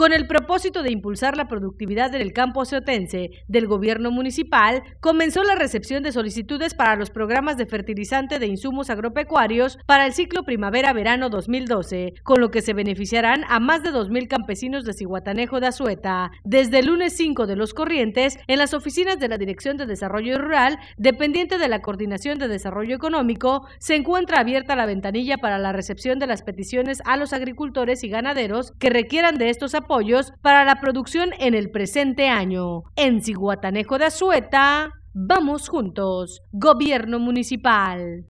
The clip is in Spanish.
Con el propósito de impulsar la productividad en el campo ceotense del gobierno municipal, comenzó la recepción de solicitudes para los programas de fertilizante de insumos agropecuarios para el ciclo primavera-verano 2012, con lo que se beneficiarán a más de 2.000 campesinos de Cihuatanejo de Azueta. Desde el lunes 5 de los corrientes, en las oficinas de la Dirección de Desarrollo Rural, dependiente de la Coordinación de Desarrollo Económico, se encuentra abierta la ventanilla para la recepción de las peticiones a los agricultores y ganaderos que requieran de estos apoyos para la producción en el presente año. En Ciguatanejo de Azueta, vamos juntos. Gobierno Municipal.